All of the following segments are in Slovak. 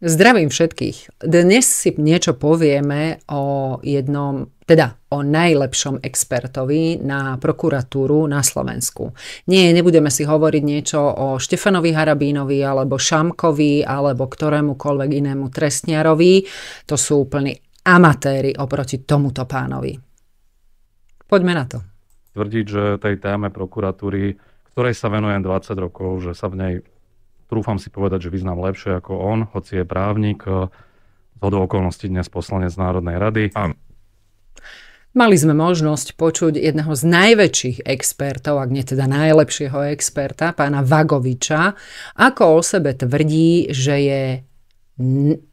Zdravím všetkých. Dnes si niečo povieme o jednom, teda o najlepšom expertovi na prokuratúru na Slovensku. Nie, nebudeme si hovoriť niečo o Štefanovi Harabínovi, alebo Šamkovi, alebo ktorémukoľvek inému trestňarovi. To sú úplne amatéri oproti tomuto pánovi. Poďme na to. Tvrdiť, že tej téme prokuratúry, ktorej sa venujem 20 rokov, že sa v nej trúfam si povedať, že vyznám lepšie ako on, hoci je právnik, eh, z hodou okolností dnes poslanec Národnej rady. Áno. Mali sme možnosť počuť jedného z najväčších expertov, ak nie teda najlepšieho experta, pána Vagoviča, ako o sebe tvrdí, že, je,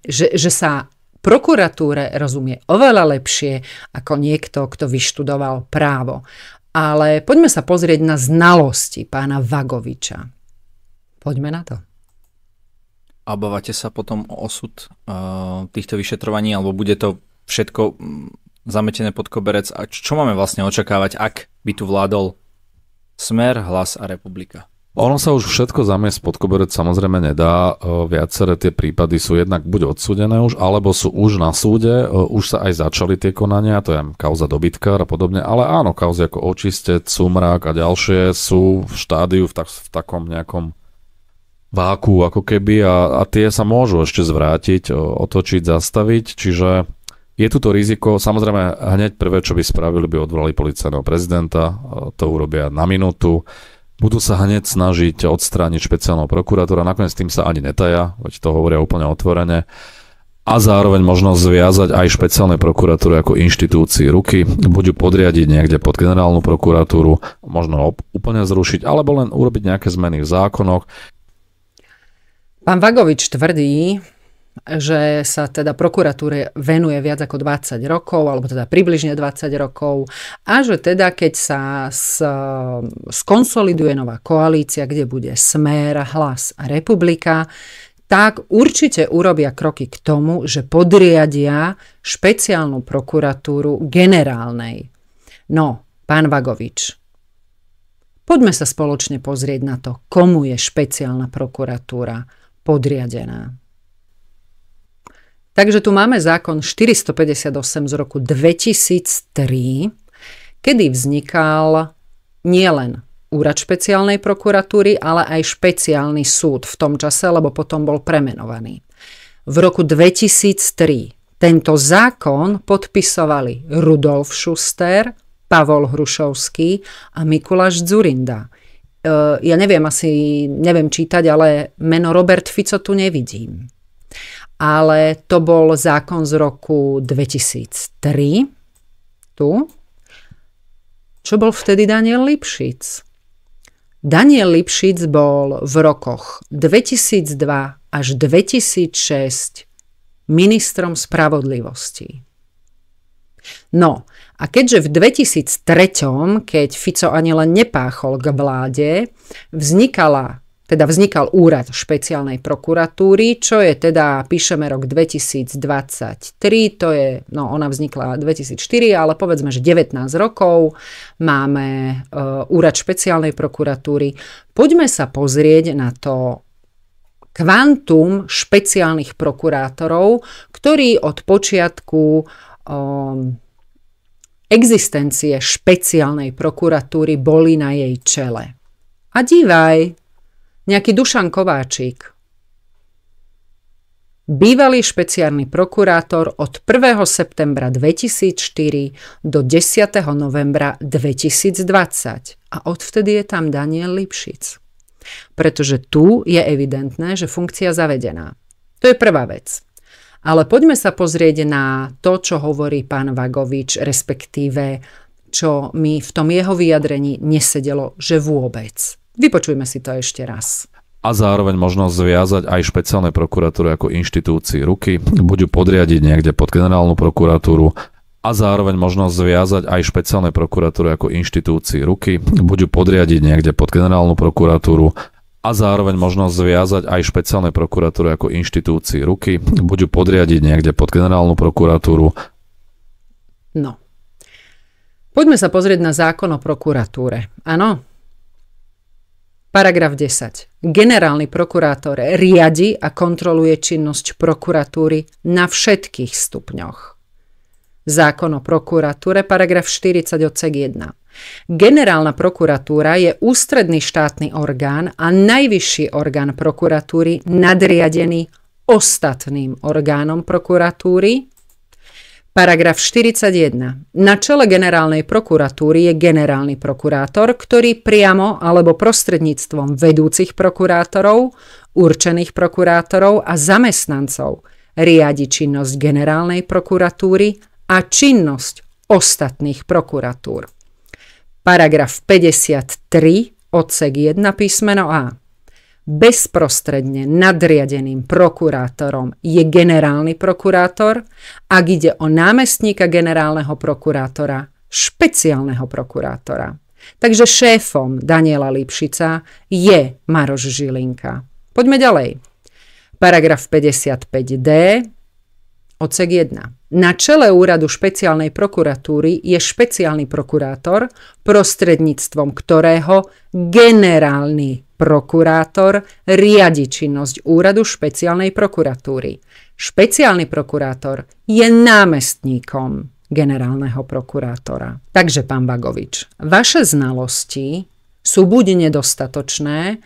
že, že sa prokuratúre rozumie oveľa lepšie ako niekto, kto vyštudoval právo. Ale poďme sa pozrieť na znalosti pána Vagoviča. Poďme na to. Obávate sa potom o osud uh, týchto vyšetrovaní, alebo bude to všetko mm, zametené pod koberec? A čo máme vlastne očakávať, ak by tu vládol smer, hlas a republika? Ono sa už všetko zamiesť pod koberec samozrejme nedá. Eh, viaceré tie prípady sú jednak buď odsúdené už, alebo sú už na súde. Eh, už sa aj začali tie konania, to je kauza dobytkár a podobne. Ale áno, kauzy ako očistec, sumrak a ďalšie sú v štádiu v, tak, v takom nejakom váku ako keby a, a tie sa môžu ešte zvrátiť, otočiť, zastaviť, čiže je tu to riziko, samozrejme hneď prvé, čo by spravili, by odvolali policajného prezidenta, to urobia na minútu, budú sa hneď snažiť odstrániť špeciálneho prokurátora, nakoniec tým sa ani netaja, veď to hovoria úplne otvorene a zároveň možno zviazať aj špeciálne prokuratúry ako inštitúcii ruky, budú podriadiť niekde pod generálnu prokuratúru, možno úplne zrušiť, alebo len urobiť nejaké zmeny v zákonoch, Pán Vagovič tvrdí, že sa teda prokuratúre venuje viac ako 20 rokov, alebo teda približne 20 rokov a že teda keď sa s, skonsoliduje nová koalícia, kde bude Smer, Hlas a Republika, tak určite urobia kroky k tomu, že podriadia špeciálnu prokuratúru generálnej. No, pán Vagovič, poďme sa spoločne pozrieť na to, komu je špeciálna prokuratúra podriadená. Takže tu máme zákon 458 z roku 2003, kedy vznikal nielen úrad špeciálnej prokuratúry, ale aj špeciálny súd v tom čase, lebo potom bol premenovaný. V roku 2003 tento zákon podpisovali Rudolf Schuster, Pavol Hrušovský a Mikuláš Dzurinda. Eh, ja neviem asi, neviem čítať, ale meno Robert Fico tu nevidím. Ale to bol zákon z roku 2003, tu, čo bol vtedy Daniel Lipšic. Daniel Lipšic bol v rokoch 2002 až 2006 ministrom spravodlivosti. No a keďže v 2003, keď Fico ani len nepáchol k vláde, vznikala teda vznikal úrad špeciálnej prokuratúry, čo je teda, píšeme rok 2023, to je, no ona vznikla 2004, ale povedzme, že 19 rokov máme e, úrad špeciálnej prokuratúry. Poďme sa pozrieť na to kvantum špeciálnych prokurátorov, ktorí od počiatku Ehm, existencie špeciálnej prokuratúry boli na jej čele. A dívaj, nejaký Dušan Kováčik, bývalý špeciálny prokurátor od 1. septembra 2004 do 10. novembra 2020 a odvtedy je tam Daniel Lipšic. Pretože tu je evidentné, že funkcia zavedená. To je prvá vec. Ale poďme sa pozrieť na to, čo hovorí pán Vagovič, respektíve čo mi v tom jeho vyjadrení nesedelo, že vôbec. Vypočujme si to ešte raz a zároveň možno zviazať aj špeciálne prokuratúru ako inštitúcii ruky, buď ju podriadiť niekde pod generálnu prokuratúru a zároveň možno zviazať aj špeciálne prokuratúry ako inštitúcii ruky, buď ju podriadiť niekde pod generálnu prokuratúru a zároveň možno zviazať aj špeciálne prokuratúry ako inštitúcii ruky, buď ju podriadiť niekde pod generálnu prokuratúru. No. Poďme sa pozrieť na zákon o prokuratúre. Áno. Paragraf 10. Generálny prokurátor riadi a kontroluje činnosť prokuratúry na všetkých stupňoch. Zákon o prokuratúre, paragraf 40 odsek 1. Generálna prokuratúra je ústredný štátny orgán a najvyšší orgán prokuratúry nadriadený ostatným orgánom prokuratúry. Paragraf 41. Na čele generálnej prokuratúry je generálny prokurátor, ktorý priamo alebo prostredníctvom vedúcich prokurátorov, určených prokurátorov a zamestnancov riadi činnosť generálnej prokuratúry a činnosť ostatných prokuratúr paragraf 53 odsek 1 písmeno A. Bezprostredne nadriadeným prokurátorom je generálny prokurátor, ak ide o námestníka generálneho prokurátora, špeciálneho prokurátora. Takže šéfom Daniela Lipšica je Maroš Žilinka. Poďme ďalej. Paragraf 55d Odsek 1. Na čele úradu špeciálnej prokuratúry je špeciálny prokurátor, prostredníctvom ktorého generálny prokurátor riadi činnosť úradu špeciálnej prokuratúry. Špeciálny prokurátor je námestníkom generálneho prokurátora. Takže, pán Bagovič, vaše znalosti sú buď nedostatočné,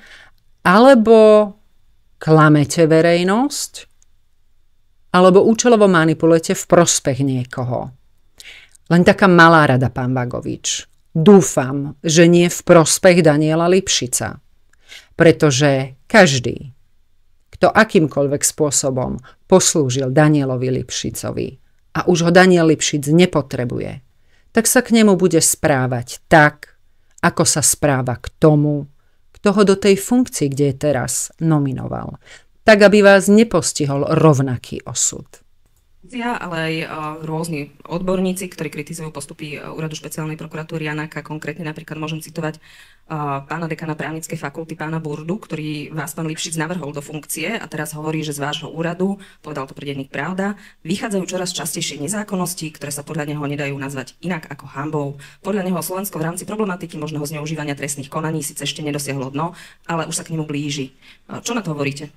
alebo klamete verejnosť, alebo účelovo manipulujete v prospech niekoho. Len taká malá rada, pán Vagovič. Dúfam, že nie v prospech Daniela Lipšica. Pretože každý, kto akýmkoľvek spôsobom poslúžil Danielovi Lipšicovi a už ho Daniel Lipšic nepotrebuje, tak sa k nemu bude správať tak, ako sa správa k tomu, kto ho do tej funkcii, kde je teraz, nominoval tak aby vás nepostihol rovnaký osud. Ale aj e, rôzni odborníci, ktorí kritizujú postupy e, Úradu špeciálnej prokuratúry Janáka, konkrétne napríklad môžem citovať e, pána dekana právnickej fakulty, pána Burdu, ktorý vás pán Lipšic navrhol do funkcie a teraz hovorí, že z vášho úradu, povedal to predenník Pravda, vychádzajú čoraz častejšie nezákonnosti, ktoré sa podľa neho nedajú nazvať inak ako hambou. Podľa neho Slovensko v rámci problematiky možného zneužívania trestných konaní síce ešte nedosiahlo dno, ale už sa k nemu blíži. Čo na to hovoríte?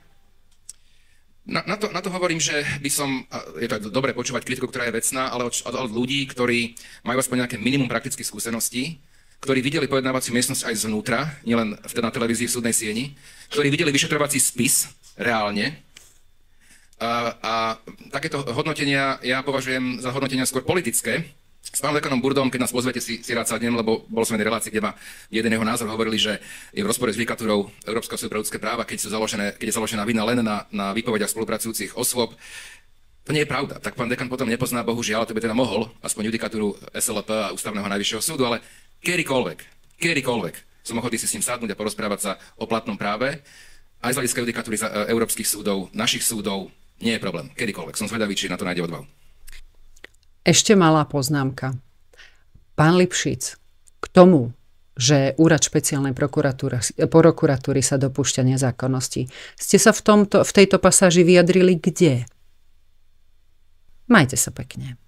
na, na, to, na to hovorím, že by som, je to dobre počúvať kritiku, ktorá je vecná, ale od, od, od ľudí, ktorí majú aspoň nejaké minimum praktických skúseností, ktorí videli pojednávaciu miestnosť aj zvnútra, nielen v, teda na televízii v súdnej sieni, ktorí videli vyšetrovací spis reálne. A, a takéto hodnotenia ja považujem za hodnotenia skôr politické, s pánom dekanom Burdom, keď nás pozvete, si, si rád sadnem, lebo bol som v relácii, kde ma jeden jeho názor hovorili, že je v rozpore s výkatúrou Európskeho súdu pre ľudské práva, keď, sú založené, keď je založená vina len na, na výpovediach spolupracujúcich osôb. To nie je pravda. Tak pán dekan potom nepozná, bohužiaľ, to by teda mohol, aspoň judikatúru SLP a Ústavného najvyššieho súdu, ale kedykoľvek, kedykoľvek som ochotný si s ním sadnúť a porozprávať sa o platnom práve, aj z hľadiska judikatúry e, európskych súdov, našich súdov, nie je problém. Kedykoľvek. Som zvedavý, či na to nájde odvahu. Ešte malá poznámka. Pán Lipšic, k tomu, že úrad špeciálnej prokuratúry sa dopúšťa nezákonnosti. Ste sa v, tomto, v tejto pasáži vyjadrili kde? Majte sa pekne.